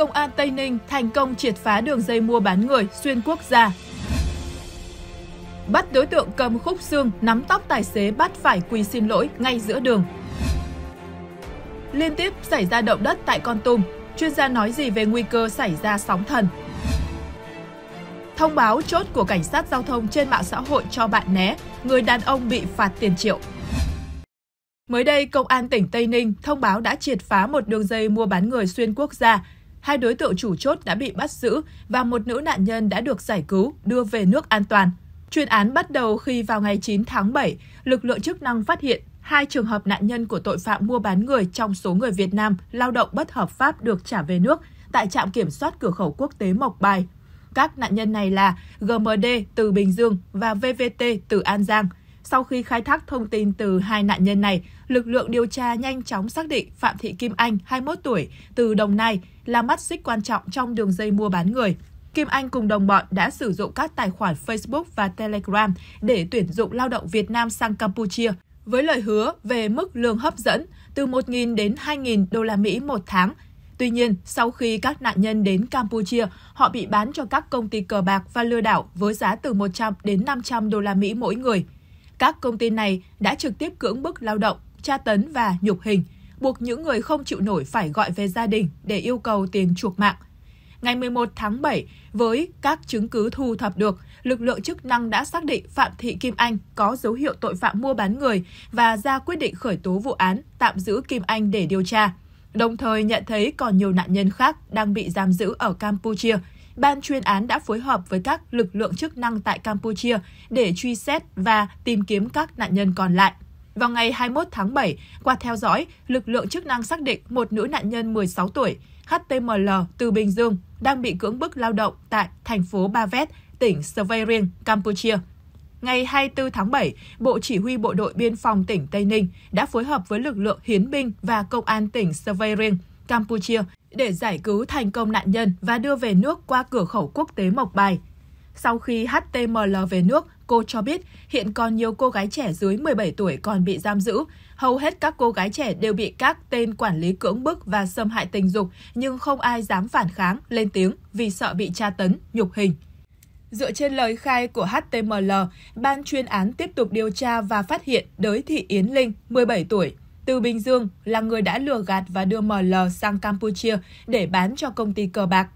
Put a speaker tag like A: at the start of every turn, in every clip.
A: Công an Tây Ninh thành công triệt phá đường dây mua bán người xuyên quốc gia. Bắt đối tượng cầm khúc xương, nắm tóc tài xế bắt phải quỳ xin lỗi ngay giữa đường. Liên tiếp xảy ra động đất tại Con Tum, chuyên gia nói gì về nguy cơ xảy ra sóng thần? Thông báo chốt của cảnh sát giao thông trên mạng xã hội cho bạn né, người đàn ông bị phạt tiền triệu. Mới đây, Công an tỉnh Tây Ninh thông báo đã triệt phá một đường dây mua bán người xuyên quốc gia Hai đối tượng chủ chốt đã bị bắt giữ và một nữ nạn nhân đã được giải cứu, đưa về nước an toàn. Chuyên án bắt đầu khi vào ngày 9 tháng 7, lực lượng chức năng phát hiện hai trường hợp nạn nhân của tội phạm mua bán người trong số người Việt Nam lao động bất hợp pháp được trả về nước tại trạm kiểm soát cửa khẩu quốc tế Mộc Bài. Các nạn nhân này là GMD từ Bình Dương và VVT từ An Giang – sau khi khai thác thông tin từ hai nạn nhân này, lực lượng điều tra nhanh chóng xác định Phạm Thị Kim Anh, 21 tuổi, từ Đồng Nai, là mắt xích quan trọng trong đường dây mua bán người. Kim Anh cùng đồng bọn đã sử dụng các tài khoản Facebook và Telegram để tuyển dụng lao động Việt Nam sang Campuchia với lời hứa về mức lương hấp dẫn từ 1.000 đến 2.000 đô la Mỹ một tháng. Tuy nhiên, sau khi các nạn nhân đến Campuchia, họ bị bán cho các công ty cờ bạc và lừa đảo với giá từ 100 đến 500 đô la Mỹ mỗi người. Các công ty này đã trực tiếp cưỡng bức lao động, tra tấn và nhục hình, buộc những người không chịu nổi phải gọi về gia đình để yêu cầu tiền chuộc mạng. Ngày 11 tháng 7, với các chứng cứ thu thập được, lực lượng chức năng đã xác định Phạm Thị Kim Anh có dấu hiệu tội phạm mua bán người và ra quyết định khởi tố vụ án tạm giữ Kim Anh để điều tra đồng thời nhận thấy còn nhiều nạn nhân khác đang bị giam giữ ở Campuchia ban chuyên án đã phối hợp với các lực lượng chức năng tại Campuchia để truy xét và tìm kiếm các nạn nhân còn lại. Vào ngày 21 tháng 7, qua theo dõi, lực lượng chức năng xác định một nữ nạn nhân 16 tuổi, HTML từ Bình Dương, đang bị cưỡng bức lao động tại thành phố Ba Vét, tỉnh Sveiring, Campuchia. Ngày 24 tháng 7, Bộ Chỉ huy Bộ đội Biên phòng tỉnh Tây Ninh đã phối hợp với lực lượng hiến binh và Công an tỉnh Sveiring Campuchia để giải cứu thành công nạn nhân và đưa về nước qua cửa khẩu quốc tế Mộc Bài. Sau khi HTML về nước, cô cho biết hiện còn nhiều cô gái trẻ dưới 17 tuổi còn bị giam giữ. Hầu hết các cô gái trẻ đều bị các tên quản lý cưỡng bức và xâm hại tình dục, nhưng không ai dám phản kháng, lên tiếng vì sợ bị tra tấn, nhục hình. Dựa trên lời khai của HTML, ban chuyên án tiếp tục điều tra và phát hiện đới thị Yến Linh, 17 tuổi, từ Bình Dương là người đã lừa gạt và đưa ML sang Campuchia để bán cho công ty cờ bạc.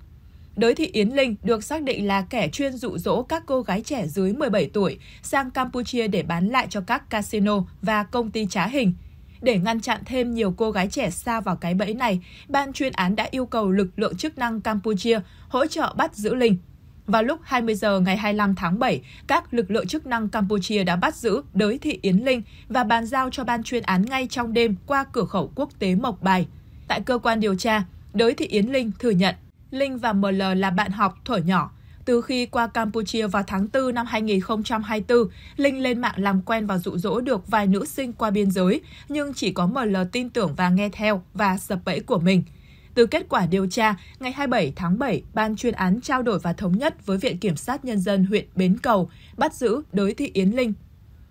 A: Đới Thị Yến Linh được xác định là kẻ chuyên dụ dỗ các cô gái trẻ dưới 17 tuổi sang Campuchia để bán lại cho các casino và công ty trá hình. Để ngăn chặn thêm nhiều cô gái trẻ xa vào cái bẫy này, ban chuyên án đã yêu cầu lực lượng chức năng Campuchia hỗ trợ bắt giữ Linh. Vào lúc 20 giờ ngày 25 tháng 7, các lực lượng chức năng Campuchia đã bắt giữ Đới Thị Yến Linh và bàn giao cho ban chuyên án ngay trong đêm qua cửa khẩu quốc tế Mộc Bài. Tại cơ quan điều tra, Đới Thị Yến Linh thừa nhận Linh và ML là bạn học thuở nhỏ. Từ khi qua Campuchia vào tháng 4 năm 2024, Linh lên mạng làm quen và dụ dỗ được vài nữ sinh qua biên giới, nhưng chỉ có ML tin tưởng và nghe theo và sập bẫy của mình – từ kết quả điều tra, ngày 27 tháng 7, Ban chuyên án trao đổi và thống nhất với Viện Kiểm sát Nhân dân huyện Bến Cầu bắt giữ Đới Thị Yến Linh.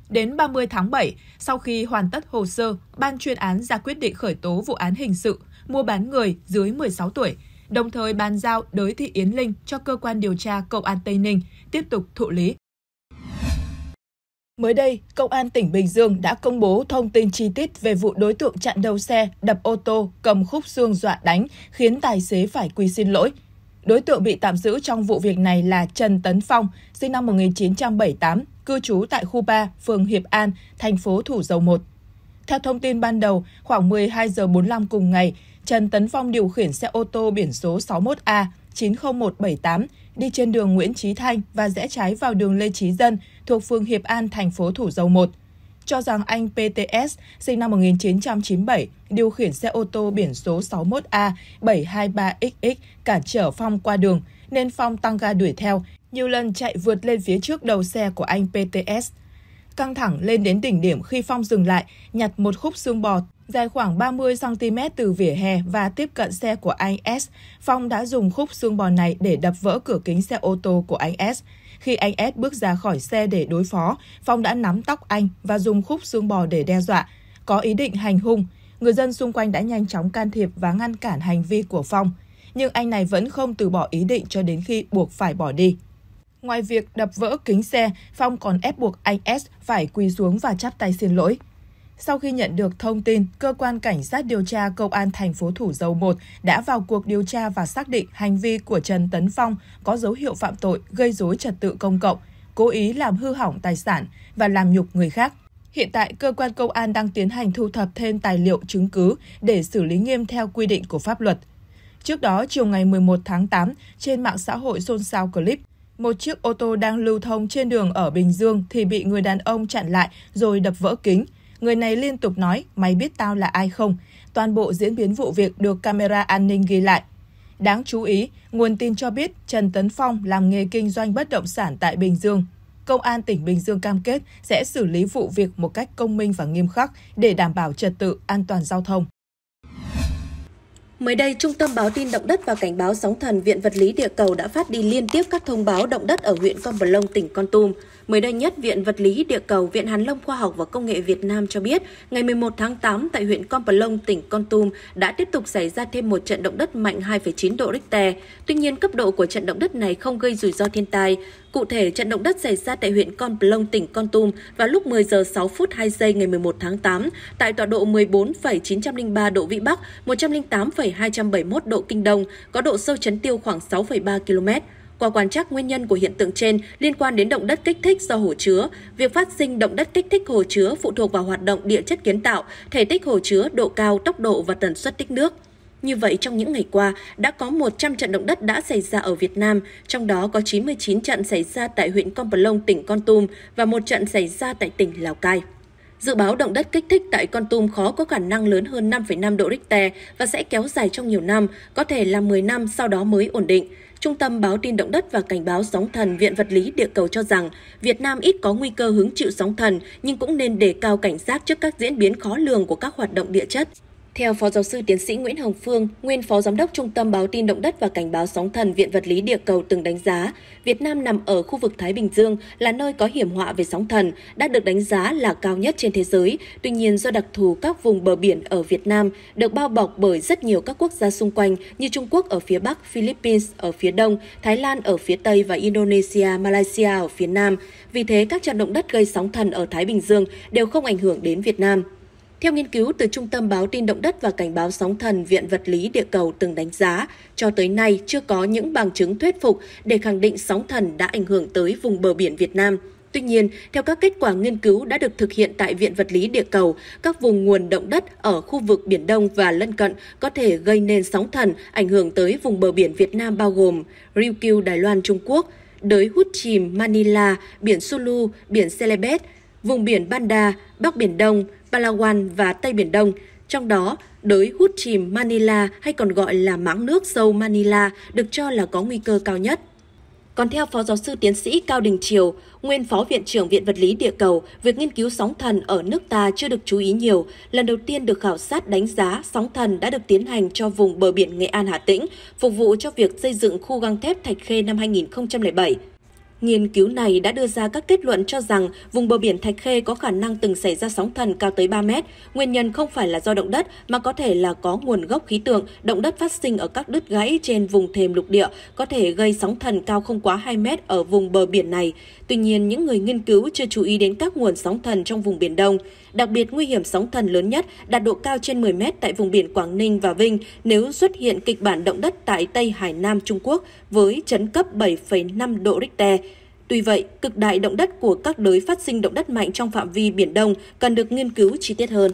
A: Đến 30 tháng 7, sau khi hoàn tất hồ sơ, Ban chuyên án ra quyết định khởi tố vụ án hình sự mua bán người dưới 16 tuổi, đồng thời bàn giao Đới Thị Yến Linh cho cơ quan điều tra Công an Tây Ninh tiếp tục thụ lý. Mới đây, Công an tỉnh Bình Dương đã công bố thông tin chi tiết về vụ đối tượng chặn đầu xe, đập ô tô, cầm khúc xương dọa đánh, khiến tài xế phải quy xin lỗi. Đối tượng bị tạm giữ trong vụ việc này là Trần Tấn Phong, sinh năm 1978, cư trú tại khu 3, phường Hiệp An, thành phố Thủ Dầu Một. Theo thông tin ban đầu, khoảng 12 giờ 45 cùng ngày, Trần Tấn Phong điều khiển xe ô tô biển số 61A 90178 đi trên đường Nguyễn Chí Thanh và rẽ trái vào đường Lê Chí Dân thuộc phường Hiệp An, thành phố Thủ Dầu Một. Cho rằng anh PTS, sinh năm 1997, điều khiển xe ô tô biển số 61A723XX cản trở Phong qua đường, nên Phong tăng ga đuổi theo, nhiều lần chạy vượt lên phía trước đầu xe của anh PTS. Căng thẳng lên đến đỉnh điểm khi Phong dừng lại, nhặt một khúc xương bò Dài khoảng 30cm từ vỉa hè và tiếp cận xe của anh S, Phong đã dùng khúc xương bò này để đập vỡ cửa kính xe ô tô của anh S. Khi anh S bước ra khỏi xe để đối phó, Phong đã nắm tóc anh và dùng khúc xương bò để đe dọa, có ý định hành hung. Người dân xung quanh đã nhanh chóng can thiệp và ngăn cản hành vi của Phong, nhưng anh này vẫn không từ bỏ ý định cho đến khi buộc phải bỏ đi. Ngoài việc đập vỡ kính xe, Phong còn ép buộc anh S phải quỳ xuống và chắp tay xin lỗi. Sau khi nhận được thông tin, cơ quan cảnh sát điều tra công an thành phố Thủ Dầu Một đã vào cuộc điều tra và xác định hành vi của Trần Tấn Phong có dấu hiệu phạm tội gây rối trật tự công cộng, cố ý làm hư hỏng tài sản và làm nhục người khác. Hiện tại, cơ quan công an đang tiến hành thu thập thêm tài liệu chứng cứ để xử lý nghiêm theo quy định của pháp luật. Trước đó, chiều ngày 11 tháng 8, trên mạng xã hội xôn xao clip, một chiếc ô tô đang lưu thông trên đường ở Bình Dương thì bị người đàn ông chặn lại rồi đập vỡ kính – Người này liên tục nói, mày biết tao là ai không? Toàn bộ diễn biến vụ việc được camera an ninh ghi lại. Đáng chú ý, nguồn tin cho biết Trần Tấn Phong làm nghề kinh doanh bất động sản tại Bình Dương. Công an tỉnh Bình Dương cam kết sẽ xử lý vụ việc một cách công minh và nghiêm khắc để đảm bảo trật tự an toàn giao thông. Mới đây, Trung tâm Báo
B: tin Động đất và Cảnh báo Sóng thần Viện Vật lý Địa cầu đã phát đi liên tiếp các thông báo động đất ở huyện Con Bờ Long, tỉnh Con Tum. Mới đây nhất, Viện Vật lý Địa cầu, Viện Hàn Lâm Khoa học và Công nghệ Việt Nam cho biết, ngày 11 tháng 8 tại huyện Con Plong, tỉnh Con Tum đã tiếp tục xảy ra thêm một trận động đất mạnh 2,9 độ Richter. Tuy nhiên, cấp độ của trận động đất này không gây rủi ro thiên tai. Cụ thể, trận động đất xảy ra tại huyện Con Plong, tỉnh Con Tum vào lúc 10 giờ 6 phút 2 giây ngày 11 tháng 8 tại tọa độ 14,903 độ Vĩ Bắc, 108,271 độ Kinh Đông, có độ sâu chấn tiêu khoảng 6,3 km. Qua quan trắc nguyên nhân của hiện tượng trên liên quan đến động đất kích thích do hồ chứa, việc phát sinh động đất kích thích hồ chứa phụ thuộc vào hoạt động địa chất kiến tạo, thể tích hồ chứa, độ cao, tốc độ và tần suất tích nước. Như vậy, trong những ngày qua, đã có 100 trận động đất đã xảy ra ở Việt Nam, trong đó có 99 trận xảy ra tại huyện Con Plong, tỉnh Con Tum và một trận xảy ra tại tỉnh Lào Cai. Dự báo động đất kích thích tại Con Tum khó có khả năng lớn hơn 5,5 độ Richter và sẽ kéo dài trong nhiều năm, có thể là 10 năm sau đó mới ổn định. Trung tâm báo tin động đất và cảnh báo sóng thần Viện Vật lý Địa cầu cho rằng Việt Nam ít có nguy cơ hứng chịu sóng thần nhưng cũng nên đề cao cảnh giác trước các diễn biến khó lường của các hoạt động địa chất. Theo Phó Giáo sư Tiến sĩ Nguyễn Hồng Phương, nguyên Phó Giám đốc Trung tâm Báo tin Động đất và Cảnh báo Sóng thần Viện Vật lý Địa cầu từng đánh giá, Việt Nam nằm ở khu vực Thái Bình Dương là nơi có hiểm họa về sóng thần, đã được đánh giá là cao nhất trên thế giới. Tuy nhiên, do đặc thù các vùng bờ biển ở Việt Nam được bao bọc bởi rất nhiều các quốc gia xung quanh như Trung Quốc ở phía Bắc, Philippines ở phía Đông, Thái Lan ở phía Tây và Indonesia, Malaysia ở phía Nam. Vì thế, các trận động đất gây sóng thần ở Thái Bình Dương đều không ảnh hưởng đến Việt Nam. Theo nghiên cứu từ Trung tâm Báo tin Động đất và Cảnh báo Sóng thần Viện Vật lý Địa cầu từng đánh giá, cho tới nay chưa có những bằng chứng thuyết phục để khẳng định sóng thần đã ảnh hưởng tới vùng bờ biển Việt Nam. Tuy nhiên, theo các kết quả nghiên cứu đã được thực hiện tại Viện Vật lý Địa cầu, các vùng nguồn động đất ở khu vực Biển Đông và lân cận có thể gây nên sóng thần ảnh hưởng tới vùng bờ biển Việt Nam bao gồm Ryukyu, Đài Loan, Trung Quốc, đới hút chìm Manila, biển Sulu, biển Celebes, vùng biển Banda, Bắc Biển Đông, Palawan và Tây Biển Đông, trong đó đới hút chìm Manila hay còn gọi là máng nước sâu Manila được cho là có nguy cơ cao nhất. Còn theo Phó Giáo sư Tiến sĩ Cao Đình Triều, nguyên Phó Viện trưởng Viện Vật lý Địa cầu, việc nghiên cứu sóng thần ở nước ta chưa được chú ý nhiều. Lần đầu tiên được khảo sát đánh giá, sóng thần đã được tiến hành cho vùng bờ biển Nghệ An Hà Tĩnh, phục vụ cho việc xây dựng khu găng thép Thạch Khê năm 2007. Nghiên cứu này đã đưa ra các kết luận cho rằng vùng bờ biển Thạch Khê có khả năng từng xảy ra sóng thần cao tới 3 mét. Nguyên nhân không phải là do động đất mà có thể là có nguồn gốc khí tượng, động đất phát sinh ở các đứt gãy trên vùng thềm lục địa có thể gây sóng thần cao không quá 2 mét ở vùng bờ biển này. Tuy nhiên, những người nghiên cứu chưa chú ý đến các nguồn sóng thần trong vùng Biển Đông. Đặc biệt, nguy hiểm sóng thần lớn nhất đạt độ cao trên 10 mét tại vùng biển Quảng Ninh và Vinh nếu xuất hiện kịch bản động đất tại Tây Hải Nam Trung Quốc với chấn cấp 7,5 độ Richter Tuy vậy, cực đại động đất của các đới phát sinh động đất mạnh trong phạm vi Biển Đông cần được nghiên cứu chi tiết hơn.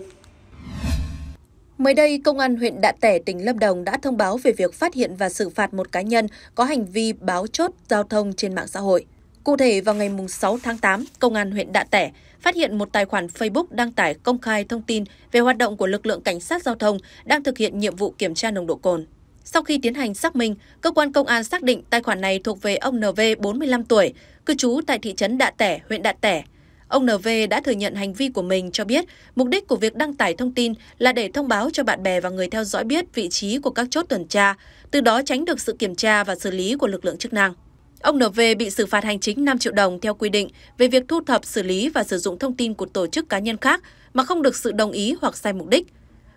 B: Mới đây, Công an huyện Đạ Tẻ, tỉnh Lâm Đồng đã thông báo về việc phát hiện và xử phạt một cá nhân có hành vi báo chốt giao thông trên mạng xã hội. Cụ thể, vào ngày 6 tháng 8, Công an huyện Đạ Tẻ phát hiện một tài khoản Facebook đăng tải công khai thông tin về hoạt động của lực lượng cảnh sát giao thông đang thực hiện nhiệm vụ kiểm tra nồng độ cồn. Sau khi tiến hành xác minh, cơ quan công an xác định tài khoản này thuộc về ông NV 45 tuổi, cư trú tại thị trấn Đạ Tẻ, huyện Đạ Tẻ. Ông NV đã thừa nhận hành vi của mình cho biết mục đích của việc đăng tải thông tin là để thông báo cho bạn bè và người theo dõi biết vị trí của các chốt tuần tra, từ đó tránh được sự kiểm tra và xử lý của lực lượng chức năng. Ông NV bị xử phạt hành chính 5 triệu đồng theo quy định về việc thu thập, xử lý và sử dụng thông tin của tổ chức cá nhân khác mà không được sự đồng ý hoặc sai mục đích.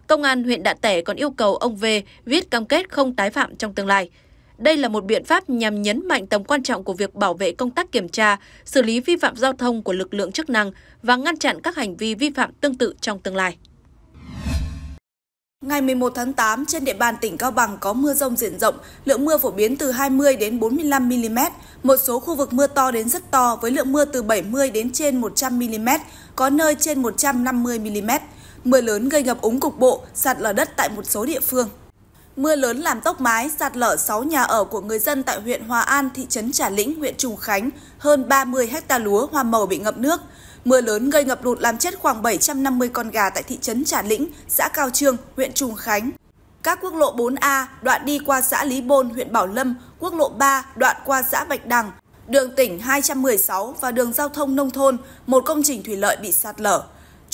B: Công an huyện Đạ Tẻ còn yêu cầu ông V viết cam kết không tái phạm trong tương lai. Đây là một biện pháp nhằm nhấn mạnh tầm quan trọng của việc bảo vệ công tác kiểm tra, xử lý vi phạm giao thông của lực lượng chức năng và ngăn chặn các hành vi vi phạm tương tự trong tương lai.
C: Ngày 11 tháng 8, trên địa bàn tỉnh Cao Bằng có mưa rông diện rộng, lượng mưa phổ biến từ 20 đến 45 mm, một số khu vực mưa to đến rất to với lượng mưa từ 70 đến trên 100 mm, có nơi trên 150 mm. Mưa lớn gây ngập úng cục bộ, sạt lở đất tại một số địa phương. Mưa lớn làm tốc mái, sạt lở 6 nhà ở của người dân tại huyện Hòa An, thị trấn Trà Lĩnh, huyện Trùng Khánh, hơn 30 hecta lúa hoa màu bị ngập nước. Mưa lớn gây ngập lụt làm chết khoảng 750 con gà tại thị trấn Trà Lĩnh, xã Cao Trương, huyện Trùng Khánh. Các quốc lộ 4A đoạn đi qua xã Lý Bôn, huyện Bảo Lâm, quốc lộ 3 đoạn qua xã Bạch Đằng, đường tỉnh 216 và đường giao thông nông thôn, một công trình thủy lợi bị sạt lở.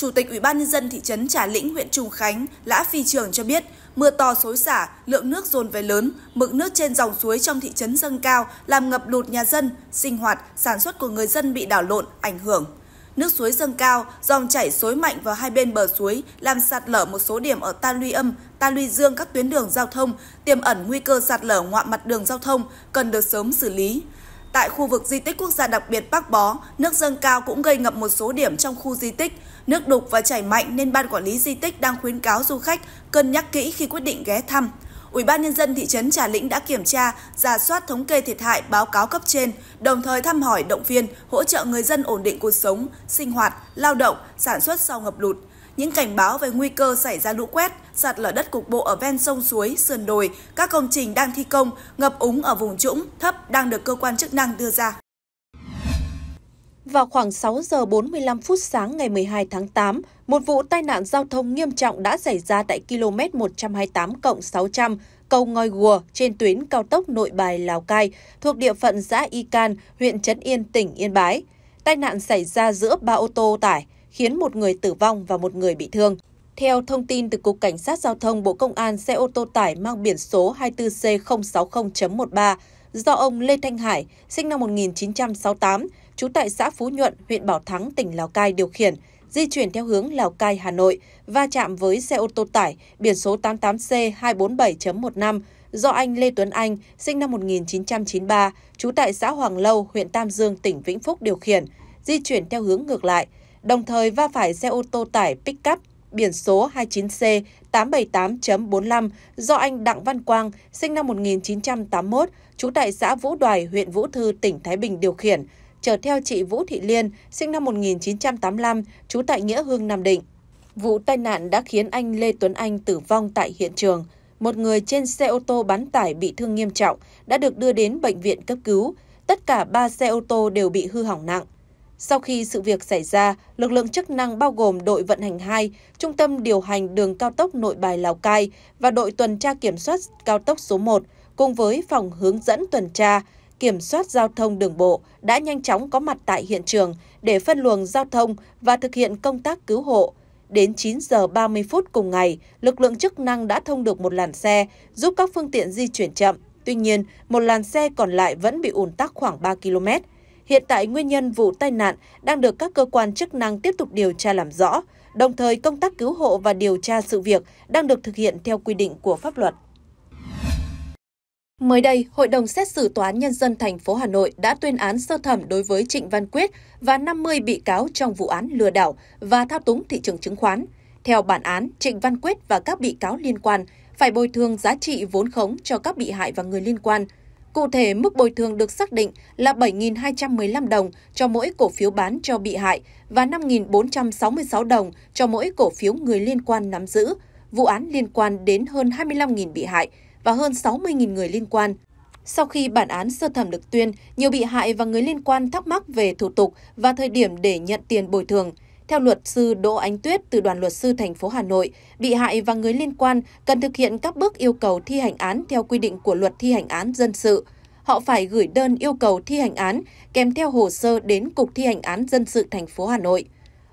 C: Chủ tịch Ủy ban nhân dân thị trấn Trà Lĩnh, huyện Trùng Khánh, Lã Phi Trường cho biết, mưa to xối xả, lượng nước dồn về lớn, mực nước trên dòng suối trong thị trấn dâng cao làm ngập lụt nhà dân, sinh hoạt, sản xuất của người dân bị đảo lộn, ảnh hưởng. Nước suối dâng cao, dòng chảy xối mạnh vào hai bên bờ suối làm sạt lở một số điểm ở ta luy âm, ta luy dương các tuyến đường giao thông, tiềm ẩn nguy cơ sạt lở ngoạm mặt đường giao thông cần được sớm xử lý. Tại khu vực di tích quốc gia đặc biệt Bắc Bó, nước dâng cao cũng gây ngập một số điểm trong khu di tích. Nước đục và chảy mạnh nên ban quản lý di tích đang khuyến cáo du khách cân nhắc kỹ khi quyết định ghé thăm. Ủy ban nhân dân thị trấn Trà Lĩnh đã kiểm tra, giả soát thống kê thiệt hại báo cáo cấp trên, đồng thời thăm hỏi động viên, hỗ trợ người dân ổn định cuộc sống, sinh hoạt, lao động, sản xuất sau ngập lụt những cảnh báo về nguy cơ xảy ra lũ quét, sạt lở đất cục bộ ở ven sông suối, sườn đồi, các công trình đang thi công, ngập úng ở vùng trũng, thấp đang được cơ quan chức năng đưa ra. Vào khoảng 6 giờ 45 phút sáng ngày 12 tháng 8, một vụ tai nạn giao
B: thông nghiêm trọng đã xảy ra tại km 128 600 cầu Ngòi Gùa trên tuyến cao tốc Nội Bài Lào Cai thuộc địa phận xã Y Can, huyện Trấn Yên, tỉnh Yên Bái. Tai nạn xảy ra giữa ba ô tô tải khiến một người tử vong và một người bị thương. Theo thông tin từ Cục Cảnh sát Giao thông Bộ Công an, xe ô tô tải mang biển số 24C060.13 do ông Lê Thanh Hải, sinh năm 1968, trú tại xã Phú Nhuận, huyện Bảo Thắng, tỉnh Lào Cai điều khiển, di chuyển theo hướng Lào Cai, Hà Nội, va chạm với xe ô tô tải biển số 88C247.15 do anh Lê Tuấn Anh, sinh năm 1993, trú tại xã Hoàng Lâu, huyện Tam Dương, tỉnh Vĩnh Phúc điều khiển, di chuyển theo hướng ngược lại – đồng thời va phải xe ô tô tải pickup biển số 29C 878.45 do anh Đặng Văn Quang, sinh năm 1981, trú tại xã Vũ Đoài, huyện Vũ Thư, tỉnh Thái Bình điều khiển, chở theo chị Vũ Thị Liên, sinh năm 1985, trú tại Nghĩa Hương, Nam Định. Vụ tai nạn đã khiến anh Lê Tuấn Anh tử vong tại hiện trường. Một người trên xe ô tô bán tải bị thương nghiêm trọng đã được đưa đến bệnh viện cấp cứu. Tất cả ba xe ô tô đều bị hư hỏng nặng. Sau khi sự việc xảy ra, lực lượng chức năng bao gồm đội vận hành 2, trung tâm điều hành đường cao tốc nội bài Lào Cai và đội tuần tra kiểm soát cao tốc số 1 cùng với phòng hướng dẫn tuần tra, kiểm soát giao thông đường bộ đã nhanh chóng có mặt tại hiện trường để phân luồng giao thông và thực hiện công tác cứu hộ. Đến 9 giờ 30 phút cùng ngày, lực lượng chức năng đã thông được một làn xe, giúp các phương tiện di chuyển chậm. Tuy nhiên, một làn xe còn lại vẫn bị ùn tắc khoảng 3 km. Hiện tại nguyên nhân vụ tai nạn đang được các cơ quan chức năng tiếp tục điều tra làm rõ, đồng thời công tác cứu hộ và điều tra sự việc đang được thực hiện theo quy định của pháp luật. Mới đây, Hội đồng xét xử Tòa án Nhân dân thành phố Hà Nội đã tuyên án sơ thẩm đối với Trịnh Văn Quyết và 50 bị cáo trong vụ án lừa đảo và thao túng thị trường chứng khoán. Theo bản án, Trịnh Văn Quyết và các bị cáo liên quan phải bồi thường giá trị vốn khống cho các bị hại và người liên quan – Cụ thể, mức bồi thường được xác định là 7.215 đồng cho mỗi cổ phiếu bán cho bị hại và 5.466 đồng cho mỗi cổ phiếu người liên quan nắm giữ. Vụ án liên quan đến hơn 25.000 bị hại và hơn 60.000 người liên quan. Sau khi bản án sơ thẩm được tuyên, nhiều bị hại và người liên quan thắc mắc về thủ tục và thời điểm để nhận tiền bồi thường – theo luật sư Đỗ Ánh Tuyết từ đoàn luật sư thành phố Hà Nội, bị hại và người liên quan cần thực hiện các bước yêu cầu thi hành án theo quy định của luật thi hành án dân sự. Họ phải gửi đơn yêu cầu thi hành án kèm theo hồ sơ đến Cục Thi hành án dân sự thành phố Hà Nội.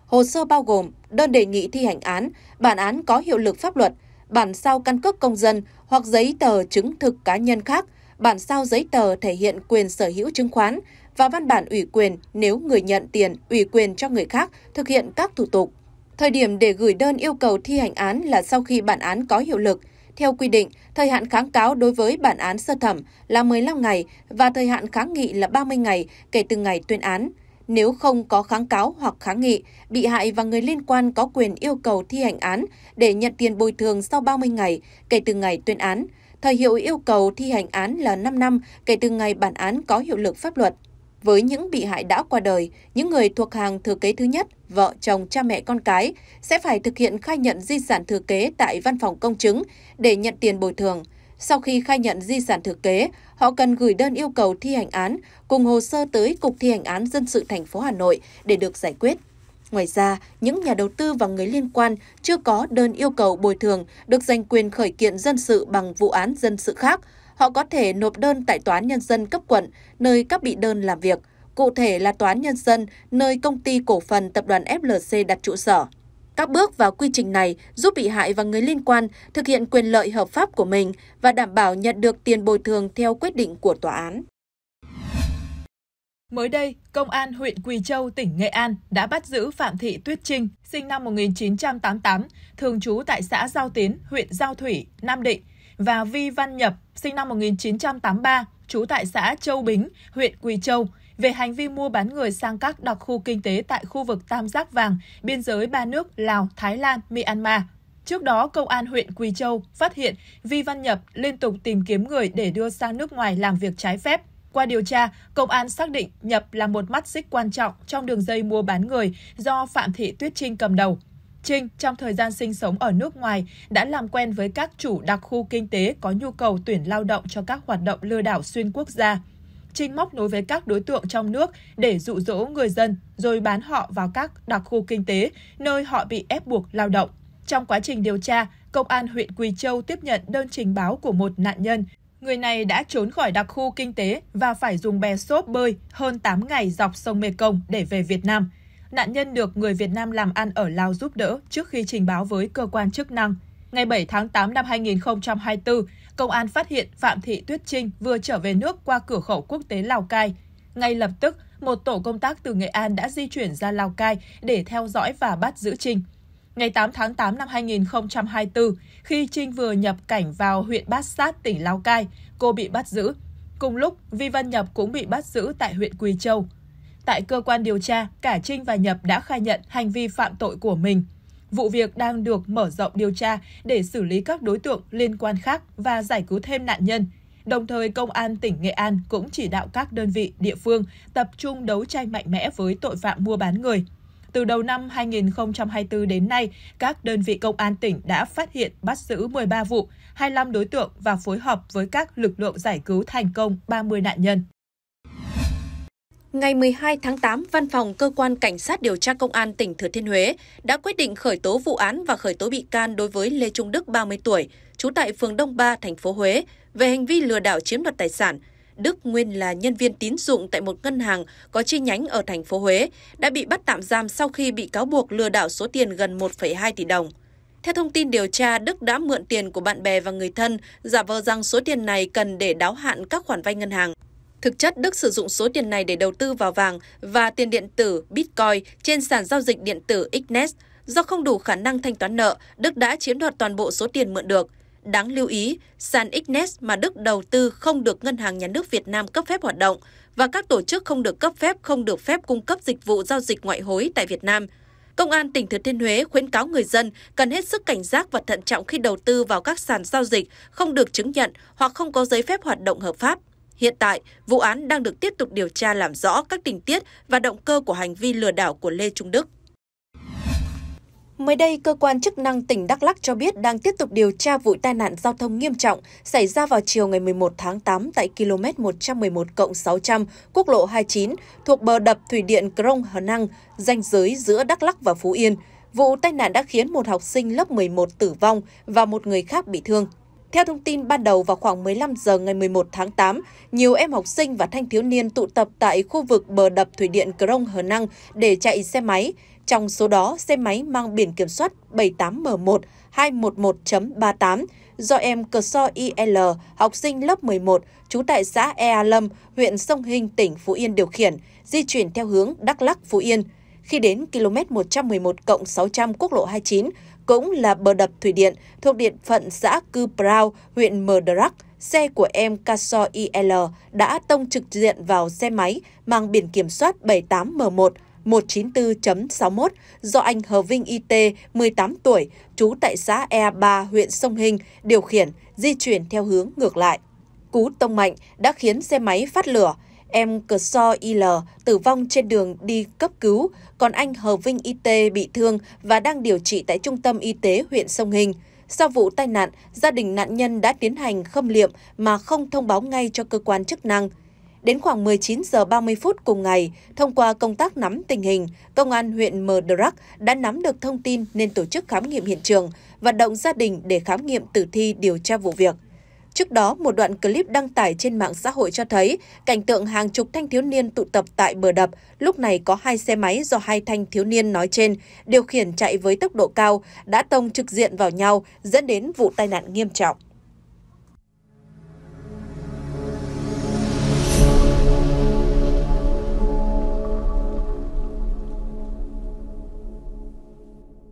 B: Hồ sơ bao gồm đơn đề nghị thi hành án, bản án có hiệu lực pháp luật, bản sao căn cước công dân hoặc giấy tờ chứng thực cá nhân khác, bản sao giấy tờ thể hiện quyền sở hữu chứng khoán, và văn bản ủy quyền nếu người nhận tiền ủy quyền cho người khác thực hiện các thủ tục. Thời điểm để gửi đơn yêu cầu thi hành án là sau khi bản án có hiệu lực. Theo quy định, thời hạn kháng cáo đối với bản án sơ thẩm là 15 ngày và thời hạn kháng nghị là 30 ngày kể từ ngày tuyên án. Nếu không có kháng cáo hoặc kháng nghị, bị hại và người liên quan có quyền yêu cầu thi hành án để nhận tiền bồi thường sau 30 ngày kể từ ngày tuyên án. Thời hiệu yêu cầu thi hành án là 5 năm kể từ ngày bản án có hiệu lực pháp luật với những bị hại đã qua đời, những người thuộc hàng thừa kế thứ nhất, vợ, chồng, cha mẹ, con cái sẽ phải thực hiện khai nhận di sản thừa kế tại văn phòng công chứng để nhận tiền bồi thường. Sau khi khai nhận di sản thừa kế, họ cần gửi đơn yêu cầu thi hành án cùng hồ sơ tới Cục Thi hành án Dân sự thành phố Hà Nội để được giải quyết. Ngoài ra, những nhà đầu tư và người liên quan chưa có đơn yêu cầu bồi thường được giành quyền khởi kiện dân sự bằng vụ án dân sự khác – Họ có thể nộp đơn tại tòa án Nhân dân cấp quận, nơi các bị đơn làm việc, cụ thể là tòa án Nhân dân, nơi công ty cổ phần tập đoàn FLC đặt trụ sở. Các bước và quy trình này giúp bị hại và người liên quan thực hiện quyền lợi hợp pháp của mình và đảm bảo nhận được tiền bồi thường theo quyết định của
A: tòa án. Mới đây, Công an huyện Quỳ Châu, tỉnh Nghệ An đã bắt giữ Phạm Thị Tuyết Trinh, sinh năm 1988, thường trú tại xã Giao Tiến, huyện Giao Thủy, Nam Định, và Vi Văn Nhập, sinh năm 1983, trú tại xã Châu Bính, huyện Quỳ Châu, về hành vi mua bán người sang các đặc khu kinh tế tại khu vực Tam Giác Vàng, biên giới ba nước Lào, Thái Lan, Myanmar. Trước đó, Công an huyện Quỳ Châu phát hiện Vi Văn Nhập liên tục tìm kiếm người để đưa sang nước ngoài làm việc trái phép. Qua điều tra, công an xác định Nhập là một mắt xích quan trọng trong đường dây mua bán người do Phạm Thị Tuyết Trinh cầm đầu. Trinh trong thời gian sinh sống ở nước ngoài đã làm quen với các chủ đặc khu kinh tế có nhu cầu tuyển lao động cho các hoạt động lừa đảo xuyên quốc gia. Trinh móc nối với các đối tượng trong nước để dụ dỗ người dân rồi bán họ vào các đặc khu kinh tế nơi họ bị ép buộc lao động. Trong quá trình điều tra, Công an huyện Quỳ Châu tiếp nhận đơn trình báo của một nạn nhân. Người này đã trốn khỏi đặc khu kinh tế và phải dùng bè xốp bơi hơn 8 ngày dọc sông Mekong để về Việt Nam. Nạn nhân được người Việt Nam làm ăn ở Lào giúp đỡ trước khi trình báo với cơ quan chức năng. Ngày 7 tháng 8 năm 2024, công an phát hiện Phạm Thị Tuyết Trinh vừa trở về nước qua cửa khẩu quốc tế Lào Cai. Ngay lập tức, một tổ công tác từ Nghệ An đã di chuyển ra Lào Cai để theo dõi và bắt giữ Trinh. Ngày 8 tháng 8 năm 2024, khi Trinh vừa nhập cảnh vào huyện Bát Sát, tỉnh Lào Cai, cô bị bắt giữ. Cùng lúc, Vi Văn Nhập cũng bị bắt giữ tại huyện Quỳ Châu. Tại cơ quan điều tra, cả Trinh và Nhập đã khai nhận hành vi phạm tội của mình. Vụ việc đang được mở rộng điều tra để xử lý các đối tượng liên quan khác và giải cứu thêm nạn nhân. Đồng thời, Công an tỉnh Nghệ An cũng chỉ đạo các đơn vị địa phương tập trung đấu tranh mạnh mẽ với tội phạm mua bán người. Từ đầu năm 2024 đến nay, các đơn vị công an tỉnh đã phát hiện bắt giữ 13 vụ, 25 đối tượng và phối hợp với các lực lượng giải cứu thành công 30 nạn nhân
B: ngày 12 tháng 8, Văn phòng Cơ quan Cảnh sát điều tra Công an tỉnh Thừa Thiên Huế đã quyết định khởi tố vụ án và khởi tố bị can đối với Lê Trung Đức 30 tuổi, trú tại phường Đông Ba, thành phố Huế, về hành vi lừa đảo chiếm đoạt tài sản. Đức nguyên là nhân viên tín dụng tại một ngân hàng có chi nhánh ở thành phố Huế, đã bị bắt tạm giam sau khi bị cáo buộc lừa đảo số tiền gần 1,2 tỷ đồng. Theo thông tin điều tra, Đức đã mượn tiền của bạn bè và người thân, giả vờ rằng số tiền này cần để đáo hạn các khoản vay ngân hàng. Thực chất, Đức sử dụng số tiền này để đầu tư vào vàng và tiền điện tử Bitcoin trên sàn giao dịch điện tử Xnet. Do không đủ khả năng thanh toán nợ, Đức đã chiếm đoạt toàn bộ số tiền mượn được. Đáng lưu ý, sàn Xnet mà Đức đầu tư không được Ngân hàng Nhà nước Việt Nam cấp phép hoạt động và các tổ chức không được cấp phép không được phép cung cấp dịch vụ giao dịch ngoại hối tại Việt Nam. Công an tỉnh Thừa Thiên Huế khuyến cáo người dân cần hết sức cảnh giác và thận trọng khi đầu tư vào các sàn giao dịch không được chứng nhận hoặc không có giấy phép hoạt động hợp pháp. Hiện tại, vụ án đang được tiếp tục điều tra làm rõ các tình tiết và động cơ của hành vi lừa đảo của Lê Trung Đức. Mới đây, cơ quan chức năng tỉnh Đắk Lắk cho biết đang tiếp tục điều tra vụ tai nạn giao thông nghiêm trọng xảy ra vào chiều ngày 11 tháng 8 tại km 111 600 quốc lộ 29 thuộc bờ đập thủy điện Krông Hờ Năng, danh giới giữa Đắk Lắk và Phú Yên. Vụ tai nạn đã khiến một học sinh lớp 11 tử vong và một người khác bị thương. Theo thông tin ban đầu vào khoảng 15 giờ ngày 11 tháng 8, nhiều em học sinh và thanh thiếu niên tụ tập tại khu vực bờ đập thủy điện Krông Hờ Năng để chạy xe máy. Trong số đó, xe máy mang biển kiểm soát 78 m 1211 38 do em Cờ So IL, học sinh lớp 11, trú tại xã Ea Lâm, huyện Sông Hinh, tỉnh Phú Yên điều khiển, di chuyển theo hướng Đắk Lắc, Phú Yên. Khi đến km 111 600 quốc lộ 29, cũng là bờ đập thủy điện thuộc địa phận xã Cư Prao, huyện Mờ Đắc. Xe của em Caso IL đã tông trực diện vào xe máy mang biển kiểm soát 78M1 194.61 do anh Hờ Vinh IT, 18 tuổi, trú tại xã E3, huyện Sông Hình, điều khiển, di chuyển theo hướng ngược lại. Cú tông mạnh đã khiến xe máy phát lửa, Em Cờ So IL tử vong trên đường đi cấp cứu, còn anh Hờ Vinh IT bị thương và đang điều trị tại Trung tâm Y tế huyện Sông Hình. Sau vụ tai nạn, gia đình nạn nhân đã tiến hành khâm liệm mà không thông báo ngay cho cơ quan chức năng. Đến khoảng 19 giờ 30 phút cùng ngày, thông qua công tác nắm tình hình, Công an huyện Mờ Đrắc đã nắm được thông tin nên tổ chức khám nghiệm hiện trường, vận động gia đình để khám nghiệm tử thi điều tra vụ việc. Trước đó, một đoạn clip đăng tải trên mạng xã hội cho thấy cảnh tượng hàng chục thanh thiếu niên tụ tập tại bờ đập. Lúc này có hai xe máy do hai thanh thiếu niên nói trên điều khiển chạy với tốc độ cao đã tông trực diện vào nhau dẫn đến vụ tai nạn nghiêm trọng.